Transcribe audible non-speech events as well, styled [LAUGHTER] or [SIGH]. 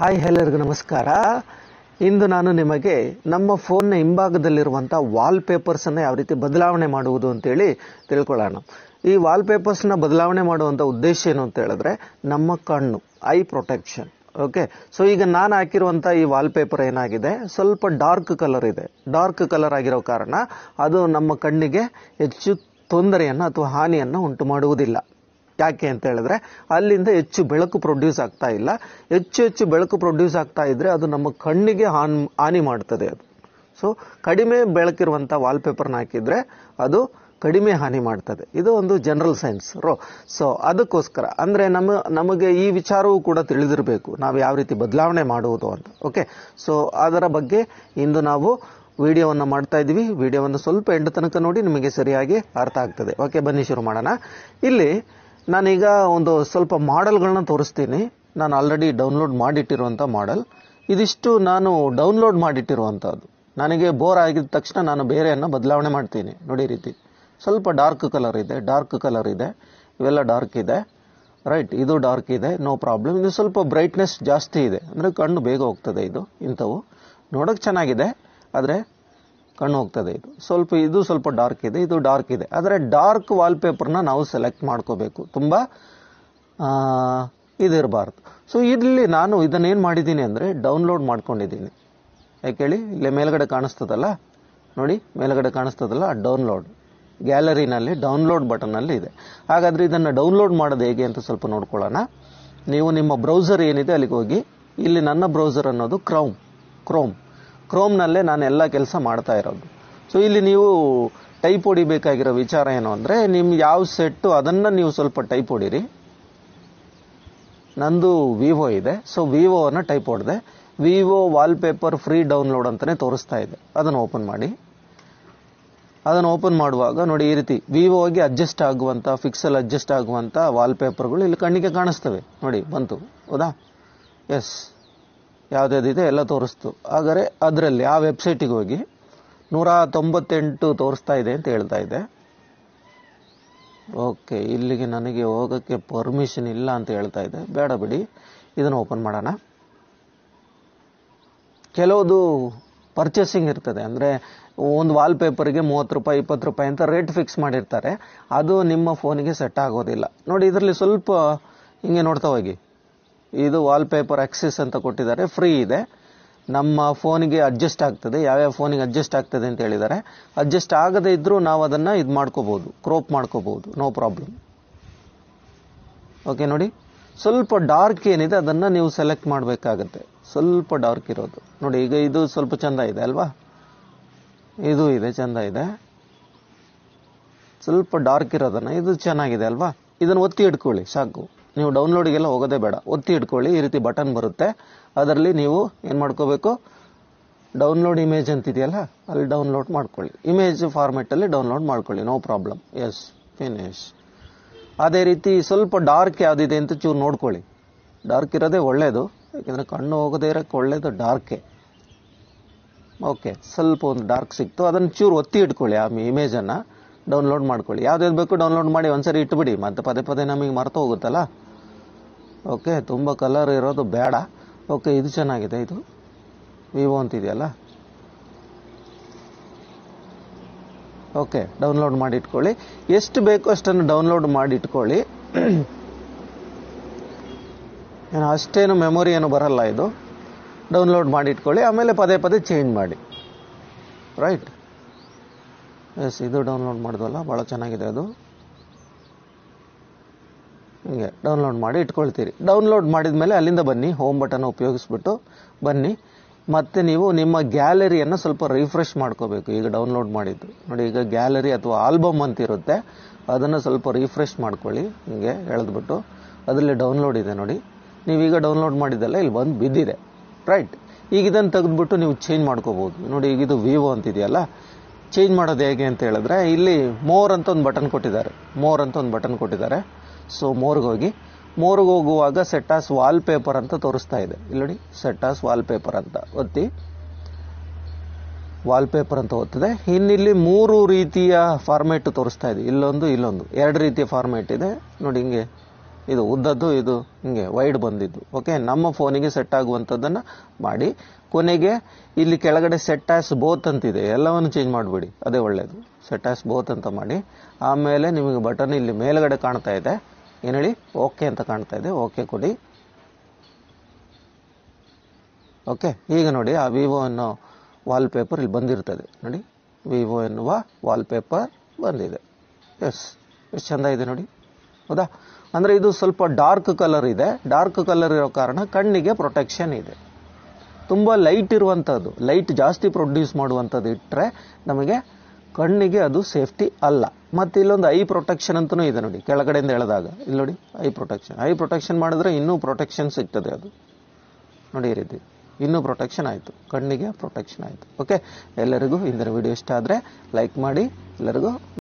hi ಎಲ್ಲರಿಗೂ ನಮಸ್ಕಾರ ಇಂದು ನಾನು ನಿಮಗೆ ನಮ್ಮ ಫೋನ್ನ ಹಿಂಭಾಗದಲ್ಲಿರುವಂಥ ವಾಲ್ಪೇಪರ್ಸನ್ನು ಯಾವ ರೀತಿ ಬದಲಾವಣೆ ಮಾಡುವುದು ಅಂತೇಳಿ ತಿಳ್ಕೊಳ್ಳೋಣ ಈ ವಾಲ್ಪೇಪರ್ಸ್ನ ಬದಲಾವಣೆ ಮಾಡುವಂಥ ಉದ್ದೇಶ ಏನು ಅಂತ ಹೇಳಿದ್ರೆ ನಮ್ಮ ಕಣ್ಣು ಐ ಪ್ರೊಟೆಕ್ಷನ್ ಓಕೆ ಸೊ ಈಗ ನಾನು ಹಾಕಿರುವಂಥ ಈ ವಾಲ್ಪೇಪರ್ ಏನಾಗಿದೆ ಸ್ವಲ್ಪ ಡಾರ್ಕ್ ಕಲರ್ ಇದೆ ಡಾರ್ಕ್ ಕಲರ್ ಆಗಿರೋ ಕಾರಣ ಅದು ನಮ್ಮ ಕಣ್ಣಿಗೆ ಹೆಚ್ಚು ತೊಂದರೆಯನ್ನು ಅಥವಾ ಹಾನಿಯನ್ನು ಉಂಟು ಮಾಡುವುದಿಲ್ಲ ಯಾಕೆ ಅಂತ ಹೇಳಿದ್ರೆ ಅಲ್ಲಿಂದ ಹೆಚ್ಚು ಬೆಳಕು ಪ್ರೊಡ್ಯೂಸ್ ಆಗ್ತಾ ಇಲ್ಲ ಹೆಚ್ಚು ಹೆಚ್ಚು ಬೆಳಕು ಪ್ರೊಡ್ಯೂಸ್ ಆಗ್ತಾ ಇದ್ರೆ ಅದು ನಮ್ಮ ಕಣ್ಣಿಗೆ ಹಾನ್ ಹಾನಿ ಮಾಡ್ತದೆ ಅದು ಸೊ ಕಡಿಮೆ ಬೆಳಕಿರುವಂಥ ವಾಲ್ಪೇಪರ್ನ ಹಾಕಿದ್ರೆ ಅದು ಕಡಿಮೆ ಹಾನಿ ಮಾಡ್ತದೆ ಇದು ಒಂದು ಜನರಲ್ ಸೈನ್ಸ್ ರೋ ಸೊ ಅದಕ್ಕೋಸ್ಕರ ಅಂದರೆ ನಮ್ಮ ನಮಗೆ ಈ ವಿಚಾರವೂ ಕೂಡ ತಿಳಿದಿರಬೇಕು ನಾವು ಯಾವ ರೀತಿ ಬದಲಾವಣೆ ಮಾಡುವುದು ಅಂತ ಓಕೆ ಸೊ ಅದರ ಬಗ್ಗೆ ಇಂದು ನಾವು ವಿಡಿಯೋವನ್ನು ಮಾಡ್ತಾ ಇದ್ದೀವಿ ವಿಡಿಯೋವನ್ನು ಸ್ವಲ್ಪ ಎಂಡು ತನಕ ನೋಡಿ ನಿಮಗೆ ಸರಿಯಾಗಿ ಅರ್ಥ ಆಗ್ತದೆ ಓಕೆ ಬನ್ನಿ ಶುರು ಮಾಡೋಣ ಇಲ್ಲಿ ನಾನೀಗ ಒಂದು ಸ್ವಲ್ಪ ಮಾಡೆಲ್ಗಳನ್ನ ತೋರಿಸ್ತೀನಿ ನಾನು ಆಲ್ರೆಡಿ ಡೌನ್ಲೋಡ್ ಮಾಡಿಟ್ಟಿರುವಂಥ ಮಾಡೆಲ್ ಇದಿಷ್ಟು ನಾನು ಡೌನ್ಲೋಡ್ ಮಾಡಿಟ್ಟಿರುವಂಥದ್ದು ನನಗೆ ಬೋರ್ ಆಗಿದ ತಕ್ಷಣ ನಾನು ಬೇರೆಯನ್ನು ಬದಲಾವಣೆ ಮಾಡ್ತೀನಿ ನೋಡಿ ರೀತಿ ಸ್ವಲ್ಪ ಡಾರ್ಕ್ ಕಲರ್ ಇದೆ ಡಾರ್ಕ್ ಕಲರ್ ಇದೆ ಇವೆಲ್ಲ ಡಾರ್ಕ್ ಇದೆ ರೈಟ್ ಇದು ಡಾರ್ಕ್ ಇದೆ ನೋ ಪ್ರಾಬ್ಲಮ್ ಇದು ಸ್ವಲ್ಪ ಬ್ರೈಟ್ನೆಸ್ ಜಾಸ್ತಿ ಇದೆ ಅಂದರೆ ಕಣ್ಣು ಬೇಗ ಹೋಗ್ತದೆ ಇದು ಇಂಥವು ನೋಡೋಕೆ ಚೆನ್ನಾಗಿದೆ ಆದರೆ ಕಣ್ಣು ಹೋಗ್ತದೆ ಇದು ಸ್ವಲ್ಪ ಇದು ಸ್ವಲ್ಪ ಡಾರ್ಕ್ ಇದೆ ಇದು ಡಾರ್ಕ್ ಇದೆ ಆದರೆ ಡಾರ್ಕ್ ವಾಲ್ಪೇಪರ್ನ ನಾವು ಸೆಲೆಕ್ಟ್ ಮಾಡ್ಕೋಬೇಕು ತುಂಬ ಇದಿರಬಾರ್ದು ಸೊ ಇಲ್ಲಿ ನಾನು ಇದನ್ನೇನು ಮಾಡಿದ್ದೀನಿ ಅಂದರೆ ಡೌನ್ಲೋಡ್ ಮಾಡ್ಕೊಂಡಿದ್ದೀನಿ ಯಾಕೆ ಹೇಳಿ ಇಲ್ಲಿ ಮೇಲ್ಗಡೆ ಕಾಣಿಸ್ತದಲ್ಲ ನೋಡಿ ಮೇಲ್ಗಡೆ ಕಾಣಿಸ್ತದಲ್ಲ ಡೌನ್ಲೋಡ್ ಗ್ಯಾಲರಿನಲ್ಲಿ ಡೌನ್ಲೋಡ್ ಬಟನಲ್ಲಿ ಇದೆ ಹಾಗಾದರೆ ಇದನ್ನು ಡೌನ್ಲೋಡ್ ಮಾಡೋದು ಹೇಗೆ ಅಂತ ಸ್ವಲ್ಪ ನೋಡ್ಕೊಳ್ಳೋಣ ನೀವು ನಿಮ್ಮ ಬ್ರೌಸರ್ ಏನಿದೆ ಅಲ್ಲಿಗೆ ಹೋಗಿ ಇಲ್ಲಿ ನನ್ನ ಬ್ರೌಸರ್ ಅನ್ನೋದು ಕ್ರೌಮ್ ಕ್ರೋಮ್ ಕ್ರೋಮ್ನಲ್ಲೇ ನಾನು ಎಲ್ಲ ಕೆಲಸ ಮಾಡ್ತಾ ಇರೋದು ಸೊ ಇಲ್ಲಿ ನೀವು ಟೈಪ್ ಹೊಡಿಬೇಕಾಗಿರೋ ವಿಚಾರ ಏನು ಅಂದರೆ ನಿಮ್ಮ ಯಾವ ಸೆಟ್ಟು ಅದನ್ನು ನೀವು ಸ್ವಲ್ಪ ಟೈಪ್ ಹೊಡಿರಿ ನಂದು ವಿವೋ ಇದೆ ಸೊ ವಿವೋವನ್ನು ಟೈಪ್ ಹೊಡೆದೆ ವಿವೋ ವಾಲ್ಪೇಪರ್ ಫ್ರೀ ಡೌನ್ಲೋಡ್ ಅಂತಲೇ ತೋರಿಸ್ತಾ ಇದೆ ಅದನ್ನು ಓಪನ್ ಮಾಡಿ ಅದನ್ನು ಓಪನ್ ಮಾಡುವಾಗ ನೋಡಿ ಈ ರೀತಿ ವಿವೋಗೆ ಅಡ್ಜಸ್ಟ್ ಆಗುವಂಥ ಫಿಕ್ಸಲ್ ಅಡ್ಜಸ್ಟ್ ಆಗುವಂಥ ವಾಲ್ಪೇಪರ್ಗಳು ಇಲ್ಲಿ ಕಣ್ಣಿಗೆ ಕಾಣಿಸ್ತವೆ ನೋಡಿ ಬಂತು ಹೌದಾ ಎಸ್ ಯಾವುದಿದೆ ಎಲ್ಲ ತೋರಿಸ್ತು ಆದರೆ ಅದರಲ್ಲಿ ಆ ವೆಬ್ಸೈಟಿಗೆ ಹೋಗಿ ನೂರ ತೊಂಬತ್ತೆಂಟು ತೋರಿಸ್ತಾ ಇದೆ ಅಂತ ಹೇಳ್ತಾ ಇದೆ ಓಕೆ ಇಲ್ಲಿಗೆ ನನಗೆ ಹೋಗೋಕ್ಕೆ ಪರ್ಮಿಷನ್ ಇಲ್ಲ ಅಂತ ಹೇಳ್ತಾ ಇದೆ ಬೇಡ ಬಿಡಿ ಇದನ್ನು ಓಪನ್ ಮಾಡೋಣ ಕೆಲವುದು ಪರ್ಚೇಸಿಂಗ್ ಇರ್ತದೆ ಅಂದರೆ ಒಂದು ವಾಲ್ಪೇಪರ್ಗೆ ಮೂವತ್ತು ರೂಪಾಯಿ ಇಪ್ಪತ್ತು ರೂಪಾಯಿ ಅಂತ ರೇಟ್ ಫಿಕ್ಸ್ ಮಾಡಿರ್ತಾರೆ ಅದು ನಿಮ್ಮ ಫೋನಿಗೆ ಸೆಟ್ ಆಗೋದಿಲ್ಲ ನೋಡಿ ಇದರಲ್ಲಿ ಸ್ವಲ್ಪ ಹಿಂಗೆ ನೋಡ್ತಾ ಹೋಗಿ ಇದು ವಾಲ್ಪೇಪರ್ ಆಕ್ಸಿಸ್ ಅಂತ ಕೊಟ್ಟಿದ್ದಾರೆ ಫ್ರೀ ಇದೆ ನಮ್ಮ ಫೋನಿಗೆ ಅಡ್ಜಸ್ಟ್ ಆಗ್ತದೆ ಯಾವ್ಯಾವ ಫೋನಿಗೆ ಅಡ್ಜಸ್ಟ್ ಆಗ್ತದೆ ಅಂತ ಹೇಳಿದ್ದಾರೆ ಅಡ್ಜಸ್ಟ್ ಆಗದೇ ಇದ್ದರೂ ನಾವು ಅದನ್ನು ಇದು ಮಾಡ್ಕೋಬೋದು ಕ್ರೋಪ್ ಮಾಡ್ಕೋಬೋದು ನೋ ಪ್ರಾಬ್ಲಮ್ ಓಕೆ ನೋಡಿ ಸ್ವಲ್ಪ ಡಾರ್ಕ್ ಏನಿದೆ ಅದನ್ನು ನೀವು ಸೆಲೆಕ್ಟ್ ಮಾಡಬೇಕಾಗತ್ತೆ ಸ್ವಲ್ಪ ಡಾರ್ಕ್ ಇರೋದು ನೋಡಿ ಈಗ ಇದು ಸ್ವಲ್ಪ ಚಂದ ಇದೆ ಅಲ್ವಾ ಇದು ಇದೆ ಚಂದ ಇದೆ ಸ್ವಲ್ಪ ಡಾರ್ಕ್ ಇರೋದನ್ನು ಇದು ಚೆನ್ನಾಗಿದೆ ಅಲ್ವಾ ಇದನ್ನು ಒತ್ತಿ ಇಟ್ಕೊಳ್ಳಿ ಸಾಕು ನೀವು ಡೌನ್ಲೋಡ್ಗೆಲ್ಲ ಹೋಗೋದೇ ಬೇಡ ಒತ್ತಿ ಇಟ್ಕೊಳ್ಳಿ ಈ ರೀತಿ ಬಟನ್ ಬರುತ್ತೆ ಅದರಲ್ಲಿ ನೀವು ಏನು ಮಾಡ್ಕೋಬೇಕು ಡೌನ್ಲೋಡ್ ಇಮೇಜ್ ಅಂತಿದೆಯಲ್ಲ ಅಲ್ಲಿ ಡೌನ್ಲೋಡ್ ಮಾಡ್ಕೊಳ್ಳಿ ಇಮೇಜ್ ಫಾರ್ಮೆಟಲ್ಲಿ ಡೌನ್ಲೋಡ್ ಮಾಡ್ಕೊಳ್ಳಿ ನೋ ಪ್ರಾಬ್ಲಮ್ ಎಸ್ ಫಿನಿಶ್ ಅದೇ ರೀತಿ ಸ್ವಲ್ಪ ಡಾರ್ಕ್ ಯಾವುದಿದೆ ಅಂತ ಚೂರು ನೋಡ್ಕೊಳ್ಳಿ ಡಾರ್ಕ್ ಇರೋದೇ ಒಳ್ಳೆಯದು ಯಾಕೆಂದರೆ ಕಣ್ಣು ಹೋಗದೇ ಇರೋಕ್ಕೆ ಒಳ್ಳೆಯದು ಡಾರ್ಕೆ ಓಕೆ ಸ್ವಲ್ಪ ಒಂದು ಡಾರ್ಕ್ ಸಿಕ್ತು ಅದನ್ನು ಚೂರು ಒತ್ತಿ ಇಟ್ಕೊಳ್ಳಿ ಆ ಇಮೇಜನ್ನು ಡೌನ್ಲೋಡ್ ಮಾಡ್ಕೊಳ್ಳಿ ಯಾವ್ದು ಬೇಕು ಡೌನ್ಲೋಡ್ ಮಾಡಿ ಒಂದ್ಸರಿ ಇಟ್ಬಿಡಿ ಮತ್ತು ಪದೇ ಪದೇ ನಮಗೆ ಮರ್ತು ಹೋಗುತ್ತಲ್ಲ ಓಕೆ ತುಂಬ ಕಲರ್ ಇರೋದು ಬೇಡ ಓಕೆ ಇದು ಚೆನ್ನಾಗಿದೆ ಇದು ವಿವೋ ಅಂತಿದೆಯಲ್ಲ ಓಕೆ ಡೌನ್ಲೋಡ್ ಮಾಡಿ ಇಟ್ಕೊಳ್ಳಿ ಎಷ್ಟು ಬೇಕು ಅಷ್ಟನ್ನು ಡೌನ್ಲೋಡ್ ಮಾಡಿ ಇಟ್ಕೊಳ್ಳಿ [CLEARS THROAT] ಏನು ಅಷ್ಟೇನು ಮೆಮೊರಿ ಏನು ಬರಲ್ಲ ಇದು ಡೌನ್ಲೋಡ್ ಮಾಡಿ ಇಟ್ಕೊಳ್ಳಿ ಆಮೇಲೆ ಪದೇ ಪದೇ ಚೇಂಜ್ ಮಾಡಿ ರೈಟ್ ಎಸ್ ಇದು ಡೌನ್ಲೋಡ್ ಮಾಡಿದ್ವಲ್ಲ ಭಾಳ ಚೆನ್ನಾಗಿದೆ ಅದು ಹಿಂಗೆ ಡೌನ್ಲೋಡ್ ಮಾಡಿ ಇಟ್ಕೊಳ್ತೀರಿ ಡೌನ್ಲೋಡ್ ಮಾಡಿದ ಮೇಲೆ ಅಲ್ಲಿಂದ ಬನ್ನಿ ಹೋಮ್ ಬಟನ್ ಉಪಯೋಗಿಸ್ಬಿಟ್ಟು ಬನ್ನಿ ಮತ್ತೆ ನೀವು ನಿಮ್ಮ ಗ್ಯಾಲರಿಯನ್ನು ಸ್ವಲ್ಪ ರಿಫ್ರೆಶ್ ಮಾಡ್ಕೋಬೇಕು ಈಗ ಡೌನ್ಲೋಡ್ ಮಾಡಿದ್ದು ನೋಡಿ ಈಗ ಗ್ಯಾಲರಿ ಅಥವಾ ಆಲ್ಬಮ್ ಅಂತ ಇರುತ್ತೆ ಅದನ್ನು ಸ್ವಲ್ಪ ರಿಫ್ರೆಶ್ ಮಾಡ್ಕೊಳ್ಳಿ ಹಿಂಗೆ ಎಳೆದ್ಬಿಟ್ಟು ಅದರಲ್ಲಿ ಡೌನ್ಲೋಡ್ ಇದೆ ನೋಡಿ ನೀವೀಗ ಡೌನ್ಲೋಡ್ ಮಾಡಿದ್ದಲ್ಲ ಇಲ್ಲಿ ಬಂದು ಬಿದ್ದಿದೆ ರೈಟ್ ಈಗ ಇದನ್ನು ತೆಗೆದ್ಬಿಟ್ಟು ನೀವು ಚೇಂಜ್ ಮಾಡ್ಕೋಬೋದು ನೋಡಿ ಈಗ ಇದು ವಿವೋ ಅಂತಿದೆಯಲ್ಲ ಚೇಂಜ್ ಮಾಡೋದು ಹೇಗೆ ಅಂತ ಹೇಳಿದ್ರೆ ಇಲ್ಲಿ ಮೋರ್ ಅಂತ ಒಂದು ಬಟನ್ ಕೊಟ್ಟಿದ್ದಾರೆ ಮೋರ್ ಅಂತ ಒಂದು ಬಟನ್ ಕೊಟ್ಟಿದ್ದಾರೆ ಸೊ ಮೋರ್ಗೆ ಹೋಗಿ ಮೋರ್ಗೆ ಹೋಗುವಾಗ ಸೆಟ್ ಆಸ್ ವಾಲ್ ಪೇಪರ್ ಅಂತ ತೋರಿಸ್ತಾ ಇದೆ ಇಲ್ಲಿ ನೋಡಿ ಸೆಟ್ ಆಸ್ ವಾಲ್ ಪೇಪರ್ ಅಂತ ಒತ್ತಿ ವಾಲ್ ಪೇಪರ್ ಅಂತ ಓದ್ತದೆ ಇನ್ನಿಲ್ಲಿ ಮೂರು ರೀತಿಯ ಫಾರ್ಮೇಟ್ ತೋರಿಸ್ತಾ ಇದೆ ಇಲ್ಲೊಂದು ಇಲ್ಲೊಂದು ಎರಡು ರೀತಿಯ ಫಾರ್ಮೇಟ್ ಇದೆ ನೋಡಿ ಹಿಂಗೆ ಇದು ಉದ್ದದ್ದು ಇದು ಹಿಂಗೆ ವೈಡ್ ಬಂದಿದ್ದು ಓಕೆ ನಮ್ಮ ಫೋನಿಗೆ ಸೆಟ್ ಆಗುವಂಥದ್ದನ್ನು ಮಾಡಿ ಕೊನೆಗೆ ಇಲ್ಲಿ ಕೆಳಗಡೆ ಸೆಟ್ ಆಸ್ ಬೋತ್ ಅಂತಿದೆ ಎಲ್ಲವನ್ನು ಚೇಂಜ್ ಮಾಡಿಬಿಡಿ ಅದೇ ಒಳ್ಳೆಯದು ಸೆಟ್ ಆಸ್ ಬೋತ್ ಅಂತ ಮಾಡಿ ಆಮೇಲೆ ನಿಮಗೆ ಬಟನ್ ಇಲ್ಲಿ ಮೇಲುಗಡೆ ಕಾಣ್ತಾ ಇದೆ ಏನು ಹೇಳಿ ಓಕೆ ಅಂತ ಕಾಣ್ತಾ ಇದೆ ಓಕೆ ಕೊಡಿ ಓಕೆ ಈಗ ನೋಡಿ ಆ ವಿವೋ ಅನ್ನೋ ವಾಲ್ಪೇಪರ್ ಇಲ್ಲಿ ಬಂದಿರ್ತದೆ ನೋಡಿ ವಿವೋ ಎನ್ನುವ ವಾಲ್ಪೇಪರ್ ಬಂದಿದೆ ಎಸ್ ಎಷ್ಟು ಚೆಂದ ಇದೆ ನೋಡಿ ಹೌದಾ ಅಂದರೆ ಇದು ಸ್ವಲ್ಪ ಡಾರ್ಕ್ ಕಲರ್ ಇದೆ ಡಾರ್ಕ್ ಕಲರ್ ಇರೋ ಕಾರಣ ಕಣ್ಣಿಗೆ ಪ್ರೊಟೆಕ್ಷನ್ ಇದೆ ತುಂಬ ಲೈಟ್ ಇರುವಂಥದ್ದು ಲೈಟ್ ಜಾಸ್ತಿ ಪ್ರೊಡ್ಯೂಸ್ ಮಾಡುವಂಥದ್ದು ಇಟ್ಟರೆ ನಮಗೆ ಕಣ್ಣಿಗೆ ಅದು ಸೇಫ್ಟಿ ಅಲ್ಲ ಮತ್ತು ಇಲ್ಲೊಂದು ಐ ಪ್ರೊಟೆಕ್ಷನ್ ಅಂತಲೂ ಇದೆ ನೋಡಿ ಕೆಳಗಡೆಯಿಂದ ಹೇಳಿದಾಗ ಇಲ್ಲಿ ನೋಡಿ ಐ ಪ್ರೊಟೆಕ್ಷನ್ ಐ ಪ್ರೊಟೆಕ್ಷನ್ ಮಾಡಿದ್ರೆ ಇನ್ನೂ ಪ್ರೊಟೆಕ್ಷನ್ ಸಿಗ್ತದೆ ಅದು ನೋಡಿ ಈ ರೀತಿ ಇನ್ನೂ ಪ್ರೊಟೆಕ್ಷನ್ ಆಯಿತು ಕಣ್ಣಿಗೆ ಪ್ರೊಟೆಕ್ಷನ್ ಆಯಿತು ಓಕೆ ಎಲ್ಲರಿಗೂ ಇಂದಿನ ವಿಡಿಯೋ ಇಷ್ಟ ಆದರೆ ಲೈಕ್ ಮಾಡಿ ಎಲ್ಲರಿಗೂ